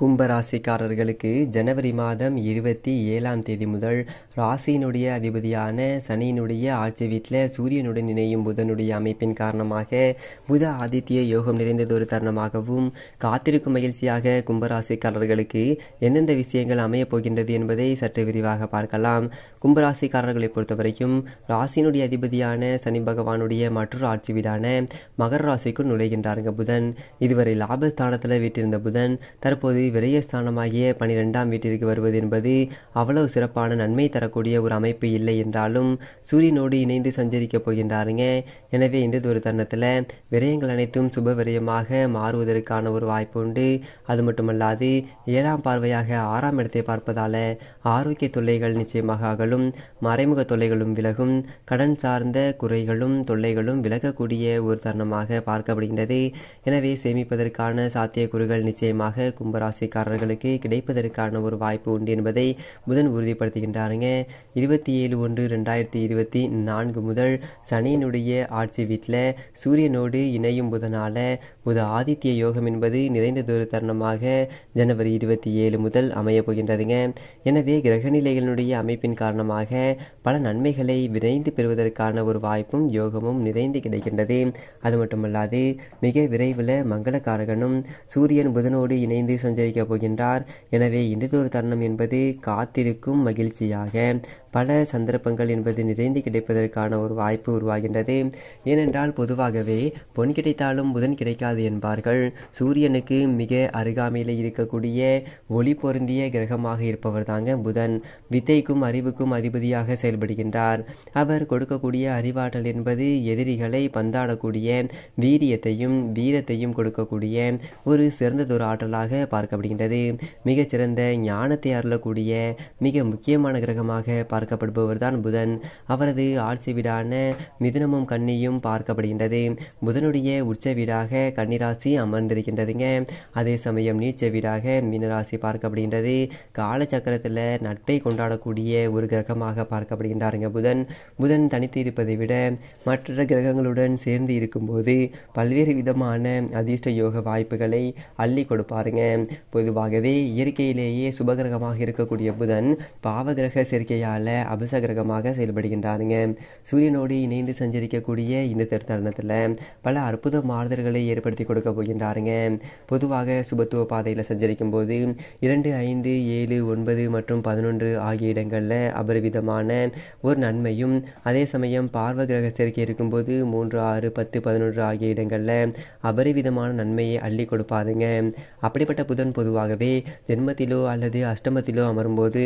கும்பராசிக்காரர்களுக்கு ஜனவரி மாதம் இருபத்தி ஏழாம் தேதி முதல் ராசியினுடைய அதிபதியான சனியினுடைய ஆட்சி வீட்டில் சூரியனுடன் இணையும் புதனுடைய அமைப்பின் காரணமாக புத ஆதித்ய யோகம் நிறைந்தது ஒரு தருணமாகவும் காத்திருக்கும் மகிழ்ச்சியாக கும்பராசிக்காரர்களுக்கு எந்தெந்த விஷயங்கள் அமையப் போகின்றது என்பதை சற்று விரிவாக பார்க்கலாம் கும்பராசிக்காரர்களை பொறுத்த வரைக்கும் ராசியினுடைய அதிபதியான சனி பகவானுடைய மற்றொரு ஆட்சி வீடான மகர ராசிக்குள் நுழைகின்றாருங்க புதன் இதுவரை லாபஸ்தானத்தில் வீட்டிருந்த புதன் தற்போது விரயஸ்தானமாகிய பனிரெண்டாம் வீட்டிற்கு வருவது என்பது அவ்வளவு சிறப்பான நன்மை தரக்கூடிய ஒரு அமைப்பு இல்லை என்றாலும் சூரியனோடு இணைந்து சஞ்சரிக்கப் போகின்றாருங்க எனவே இந்த ஒரு தருணத்தில் விரயங்கள் அனைத்தும் சுப விரயமாக மாறுவதற்கான ஒரு வாய்ப்பு உண்டு அது மட்டுமல்லாது ஏழாம் பார்வையாக ஆறாம் இடத்தை பார்ப்பதால ஆரோக்கிய தொல்லைகள் நிச்சயமாக அகலும் மறைமுக தொல்லைகளும் விலகும் கடன் சார்ந்த குறைகளும் தொல்லைகளும் விலகக்கூடிய ஒரு தருணமாக பார்க்கப்படுகின்றது எனவே சேமிப்பதற்கான சாத்தியக்கூறுகள் நிச்சயமாக கும்பராசி ராசிக்காரர்களுக்கு கிடைப்பதற்கான ஒரு வாய்ப்பு உண்டு என்பதை புதன் உறுதிப்படுத்துகின்றாருங்க இருபத்தி ஏழு ஒன்று ரெண்டாயிரத்தி இருபத்தி நான்கு முதல் சனியினுடைய ஆட்சி வீட்டில் சூரியனோடு இணையும் புதனால புத ஆதித்ய யோகம் என்பது நிறைந்ததொரு தருணமாக ஜனவரி இருபத்தி ஏழு முதல் அமையப் போகின்றதுங்க எனவே கிரகநிலைகளினுடைய அமைப்பின் காரணமாக பல நன்மைகளை விரைந்து பெறுவதற்கான ஒரு வாய்ப்பும் யோகமும் நிறைந்து கிடைக்கின்றது அது மட்டுமல்லாது மிக விரைவில் மங்களக்காரகனும் சூரியன் புதனோடு இணைந்து சஞ்சரி வைக்கப் போகின்றார் எனவே இன்றைதொரு தருணம் என்பது காத்திருக்கும் மகிழ்ச்சியாக பல சந்தர்ப்பங்கள் என்பது நிறைந்து கிடைப்பதற்கான ஒரு வாய்ப்பு உருவாகின்றது ஏனென்றால் பொதுவாகவே பொன் கிடைத்தாலும் புதன் கிடைக்காது என்பார்கள் சூரியனுக்கு மிக அருகாமையில் இருக்கக்கூடிய ஒளி பொருந்திய கிரகமாக இருப்பவர் தாங்க புதன் வித்தைக்கும் அறிவுக்கும் அதிபதியாக செயல்படுகின்றார் அவர் கொடுக்கக்கூடிய அறிவாற்றல் என்பது எதிரிகளை பந்தாடக்கூடிய வீரியத்தையும் வீரத்தையும் கொடுக்கக்கூடிய ஒரு சிறந்ததொரு ஆற்றலாக பார்க்க மார்க் அப்படிங்கிறது மிகச்சிறந்த ஞானத்தை அருளக்கூடிய மிக முக்கியமான கிரகமாக பார்க்கப்படுபவர் தான் புதன் அவரது ஆட்சி வீடான மிதுனமும் கண்ணியும் பார்க்கப்படுகின்றது புதனுடைய உச்ச வீடாக கன்னிராசி அமர்ந்திருக்கின்றதுங்க அதே சமயம் நீச்ச வீடாக மீனராசி பார்க்கப்படுகின்றது காலச்சக்கரத்தில் நட்பை கொண்டாடக்கூடிய ஒரு கிரகமாக பார்க்கப்படுகின்றாருங்க புதன் புதன் தனித்து இருப்பதை விட மற்ற கிரகங்களுடன் சேர்ந்து இருக்கும்போது பல்வேறு விதமான அதிர்ஷ்ட யோக வாய்ப்புகளை அள்ளி கொடுப்பாருங்க பொதுவாகவே இயற்கையிலேயே சுபகிரகமாக இருக்கக்கூடிய புதன் பாவகிரக சேர்க்கையால் அபசகிரகமாக செயல்படுகின்றாருங்க சூரியனோடு இணைந்து சஞ்சரிக்கக்கூடிய இந்த திருத்தருணத்தில் பல அற்புத மாறுதல்களை ஏற்படுத்தி கொடுக்க போகின்றாருங்க பொதுவாக சுபத்துவ பாதையில் சஞ்சரிக்கும் போது இரண்டு ஐந்து ஏழு ஒன்பது மற்றும் பதினொன்று ஆகிய இடங்களில் அபரிவிதமான ஒரு நன்மையும் அதே சமயம் பார்வ கிரக சேர்க்கை இருக்கும்போது மூன்று ஆறு பத்து பதினொன்று ஆகிய இடங்களில் அபரிவிதமான நன்மையை அள்ளி கொடுப்பாருங்க அப்படிப்பட்ட புதன் பொதுவாகவே ஜென்மத்திலோ அல்லது அஷ்டமத்திலோ அமரும்போது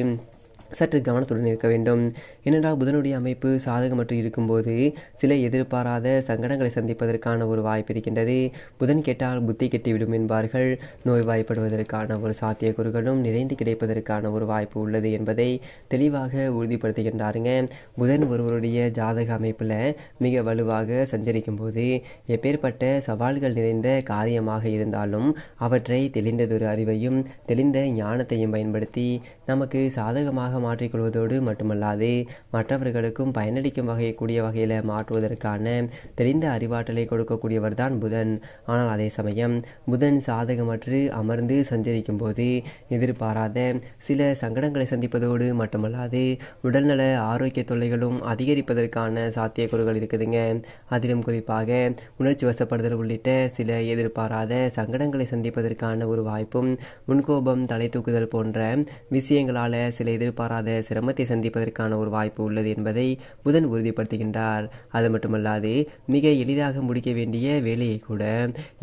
சற்று கவனத்துடன் இருக்க வேண்டும் ஏனென்றால் புதனுடைய அமைப்பு சாதகமற்று இருக்கும்போது சில எதிர்பாராத சங்கடங்களை சந்திப்பதற்கான ஒரு வாய்ப்பு இருக்கின்றது புதன் கேட்டால் புத்தி கெட்டிவிடும் என்பார்கள் நோய்வாய்ப்படுவதற்கான ஒரு சாத்திய குறுகளும் நிறைந்து கிடைப்பதற்கான ஒரு வாய்ப்பு உள்ளது என்பதை தெளிவாக உறுதிப்படுத்துகின்றாருங்க புதன் ஒருவருடைய ஜாதக அமைப்பில் மிக வலுவாக சஞ்சரிக்கும் போது எப்பேற்பட்ட சவால்கள் நிறைந்த காரியமாக இருந்தாலும் அவற்றை தெளிந்ததொரு அறிவையும் தெளிந்த ஞானத்தையும் பயன்படுத்தி நமக்கு சாதகமாக திறமையாக மாற்றிக்கொள்வதோடு மட்டுமல்லாது மற்றவர்களுக்கும் பயனளிக்கும் வகையக்கூடிய வகையில் மாற்றுவதற்கான தெரிந்த அறிவாற்றலை கொடுக்கக்கூடியவர் தான் புதன் ஆனால் அதே சமயம் புதன் சாதகமற்று அமர்ந்து சஞ்சரிக்கும் போது எதிர்பாராத சில சங்கடங்களை சந்திப்பதோடு மட்டுமல்லாது உடல்நல ஆரோக்கிய தொல்லைகளும் அதிகரிப்பதற்கான சாத்தியக்கூறுகள் இருக்குதுங்க அதிலும் குறிப்பாக உணர்ச்சி வசப்படுதல் உள்ளிட்ட சில எதிர்பாராத சங்கடங்களை சந்திப்பதற்கான ஒரு வாய்ப்பும் முன்கோபம் தலை தூக்குதல் போன்ற விஷயங்களால் சில எதிர்பார்த்து எதிர்பாராத சிரமத்தை சந்திப்பதற்கான ஒரு வாய்ப்பு உள்ளது என்பதை புதன் உறுதிப்படுத்துகின்றார் அது மட்டுமல்லாது மிக எளிதாக முடிக்க வேண்டிய வேலையை கூட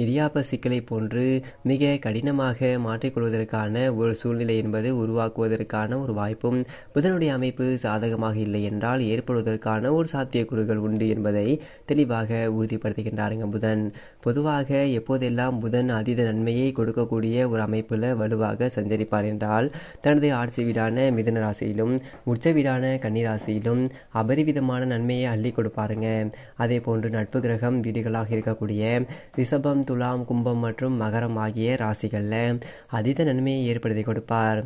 இடியாப்ப சிக்கலை போன்று மிக கடினமாக மாற்றிக்கொள்வதற்கான ஒரு சூழ்நிலை என்பது உருவாக்குவதற்கான ஒரு வாய்ப்பும் புதனுடைய அமைப்பு சாதகமாக இல்லை என்றால் ஏற்படுவதற்கான ஒரு சாத்தியக்கூறுகள் உண்டு என்பதை தெளிவாக உறுதிப்படுத்துகின்றாருங்க புதன் பொதுவாக எப்போதெல்லாம் புதன் அதீத நன்மையை கொடுக்கக்கூடிய ஒரு அமைப்புல வலுவாக சஞ்சரிப்பார் என்றால் தனது ஆட்சி வீடான மிதன ராசியிலும் உச்சவீடான ராசியிலும் அபரிவிதமான நன்மையை அள்ளி கொடுப்பாருங்க அதே போன்று நட்பு கிரகம் வீடுகளாக இருக்கக்கூடிய ரிஷபம் துலாம் கும்பம் மற்றும் மகரம் ஆகிய ராசிகளில் அதீத நன்மையை ஏற்படுத்தி கொடுப்பார்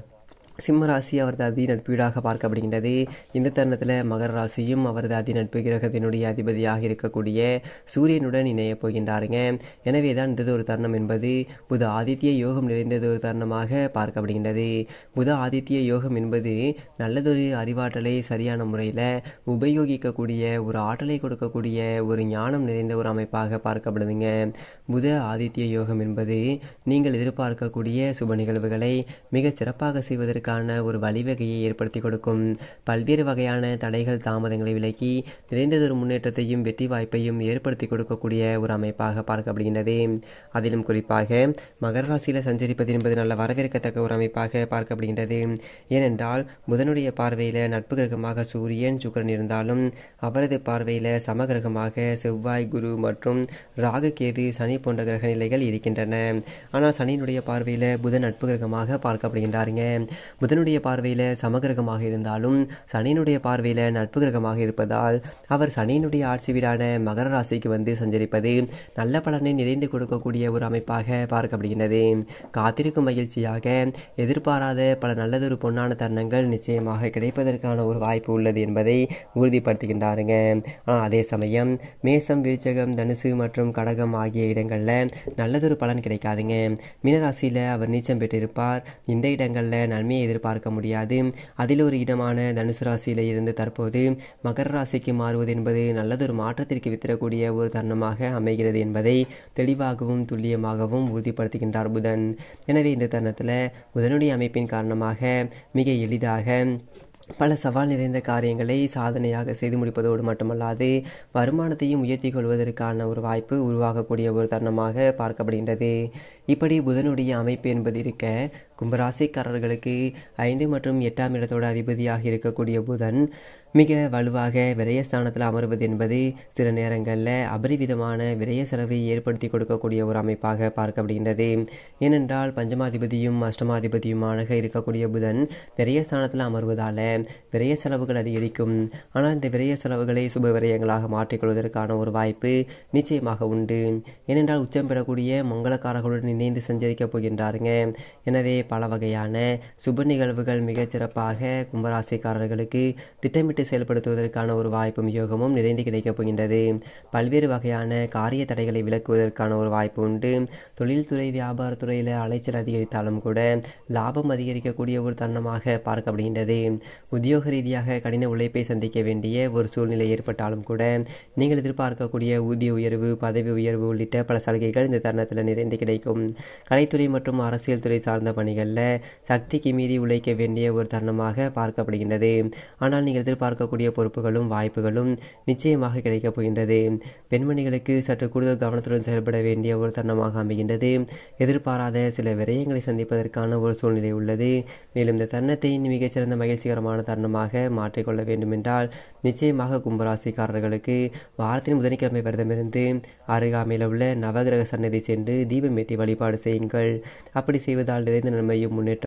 சிம்ம ராசி அவரது அதி நட்பீடாக பார்க்கப்படுகின்றது இந்த தருணத்தில் மகர ராசியும் அவரது அதி நட்பு கிரகத்தினுடைய அதிபதியாக இருக்கக்கூடிய சூரியனுடன் இணையப் போகின்றாருங்க எனவே தான் இந்த ஒரு தருணம் என்பது புத ஆதித்ய யோகம் நிறைந்தது ஒரு தருணமாக பார்க்கப்படுகின்றது புத ஆதித்ய யோகம் என்பது நல்லதொரு அறிவாற்றலை சரியான முறையில் உபயோகிக்கக்கூடிய ஒரு ஆற்றலை கொடுக்கக்கூடிய ஒரு ஞானம் நிறைந்த ஒரு அமைப்பாக பார்க்கப்படுதுங்க புத ஆதித்ய யோகம் என்பது நீங்கள் எதிர்பார்க்கக்கூடிய சுப நிகழ்வுகளை மிகச் சிறப்பாக செய்வதற்கு முன்னேற்றத்திற்கான ஒரு வழிவகையை ஏற்படுத்தி கொடுக்கும் பல்வேறு வகையான தடைகள் தாமதங்களை விலக்கி நிறைந்ததொரு முன்னேற்றத்தையும் வெற்றி வாய்ப்பையும் ஏற்படுத்தி கொடுக்கக்கூடிய ஒரு அமைப்பாக பார்க்கப்படுகின்றது அதிலும் குறிப்பாக மகர் ராசியில் சஞ்சரிப்பது என்பது நல்ல வரவேற்கத்தக்க ஒரு அமைப்பாக பார்க்கப்படுகின்றது ஏனென்றால் புதனுடைய பார்வையில் நட்பு கிரகமாக சூரியன் சுக்கரன் இருந்தாலும் அவரது பார்வையில் சமகிரகமாக செவ்வாய் குரு மற்றும் ராகு கேது சனி போன்ற கிரக நிலைகள் இருக்கின்றன ஆனால் சனியினுடைய பார்வையில் புதன் நட்பு கிரகமாக பார்க்கப்படுகின்றாருங்க புதனுடைய பார்வையில் சமகிரகமாக இருந்தாலும் சனியினுடைய பார்வையில் நட்பு கிரகமாக இருப்பதால் அவர் சனியினுடைய ஆட்சி வீடான மகர ராசிக்கு வந்து சஞ்சரிப்பது நல்ல பலனை நிறைந்து கொடுக்கக்கூடிய ஒரு அமைப்பாக பார்க்கப்படுகின்றது காத்திருக்கும் மகிழ்ச்சியாக எதிர்பாராத பல நல்லதொரு பொன்னான தருணங்கள் நிச்சயமாக கிடைப்பதற்கான ஒரு வாய்ப்பு உள்ளது என்பதை உறுதிப்படுத்துகின்றாருங்க அதே சமயம் மேசம் வீழ்ச்சகம் தனுசு மற்றும் கடகம் ஆகிய இடங்களில் நல்லதொரு பலன் கிடைக்காதுங்க மீனராசியில் அவர் நீச்சம் பெற்றிருப்பார் இந்த இடங்களில் நன்மையை எதிர்பார்க்க முடியாது அதில் ஒரு இடமான தனுசு ராசியில் இருந்து தற்போது மகர ராசிக்கு மாறுவது என்பது நல்லதொரு மாற்றத்திற்கு வித்திடக்கூடிய ஒரு தருணமாக அமைகிறது என்பதை தெளிவாகவும் துல்லியமாகவும் உறுதிப்படுத்துகின்றார் புதன் எனவே இந்த தருணத்தில் புதனுடைய அமைப்பின் காரணமாக மிக எளிதாக பல சவால் நிறைந்த காரியங்களை சாதனையாக செய்து முடிப்பதோடு மட்டுமல்லாது வருமானத்தையும் உயர்த்தி கொள்வதற்கான ஒரு வாய்ப்பு உருவாகக்கூடிய ஒரு தருணமாக பார்க்கப்படுகின்றது இப்படி புதனுடைய அமைப்பு என்பது இருக்க கும்பராசிக்காரர்களுக்கு ஐந்து மற்றும் எட்டாம் இடத்தோட அதிபதியாக இருக்கக்கூடிய புதன் மிக வலுவாக விரயஸ்தானத்தில் அமர்வது என்பது சில நேரங்களில் அபரிவிதமான விரய செலவை ஏற்படுத்தி கொடுக்கக்கூடிய ஒரு அமைப்பாக பார்க்கப்படுகின்றது ஏனென்றால் பஞ்சமாதிபதியும் அஷ்டமாதிபதியுமாக இருக்கக்கூடிய புதன் விரயஸ்தானத்தில் அமர்வதால் விரய செலவுகள் அதிகரிக்கும் ஆனால் இந்த விரய செலவுகளை சுப விரயங்களாக மாற்றிக்கொள்வதற்கான ஒரு வாய்ப்பு நிச்சயமாக உண்டு ஏனென்றால் உச்சம் பெறக்கூடிய மங்களக்காரர்களுடன் இணைந்து சஞ்சரிக்கப் போகின்றாருங்க எனவே பல வகையான சுப நிகழ்வுகள் மிகச்சிறப்பாக கும்பராசிக்காரர்களுக்கு திட்டமிட்டு செயல்படுத்துவதற்கான ஒரு வாய்ப்பும் யோகமும் நிறைந்து கிடைக்கப் போகின்றது பல்வேறு வகையான காரிய தடைகளை விளக்குவதற்கான ஒரு வாய்ப்பு உண்டு தொழில்துறை வியாபாரத்துறையில் அலைச்சல் அதிகரித்தாலும் கூட லாபம் அதிகரிக்கக்கூடிய ஒரு தருணமாக பார்க்கப்படுகின்றது உத்தியோக ரீதியாக கடின உழைப்பை சந்திக்க வேண்டிய ஒரு சூழ்நிலை ஏற்பட்டாலும் கூட நீங்கள் எதிர்பார்க்கக்கூடிய ஊதிய உயர்வு பதவி உயர்வு உள்ளிட்ட பல சலுகைகள் இந்த தருணத்தில் நிறைந்து கிடைக்கும் கலைத்துறை மற்றும் அரசியல் துறை சார்ந்த பணிகளில் சக்திக்கு மீறி உழைக்க வேண்டிய ஒரு தருணமாக பார்க்கப்படுகின்றது ஆனால் நீங்கள் எதிர்பார்க்கக்கூடிய பொறுப்புகளும் வாய்ப்புகளும் நிச்சயமாக கிடைக்கப் போகின்றது பெண்மணிகளுக்கு சற்று கூடுதல் கவனத்துடன் செயல்பட வேண்டிய ஒரு தருணமாக அமைகின்றது எதிர்பாராத சில விரயங்களை சந்திப்பதற்கான ஒரு சூழ்நிலை உள்ளது மேலும் இந்த தருணத்தை மிகச்சிறந்த மகிழ்ச்சிகரமான தருணமாக மாற்றிக்கொள்ள வேண்டுமென்றால் நிச்சயமாக கும்பராசிக்காரர்களுக்கு வாரத்தின் புதனிக்கிழமை விரதமிருந்து அருகாமையில் உள்ள நவகிரக சன்னதி சென்று தீபம் ஏற்றி வழி வழிபாடு செய்யுங்கள் அப்படி செய்வதால் நிறைந்த நன்மையும் முன்னேற்றம்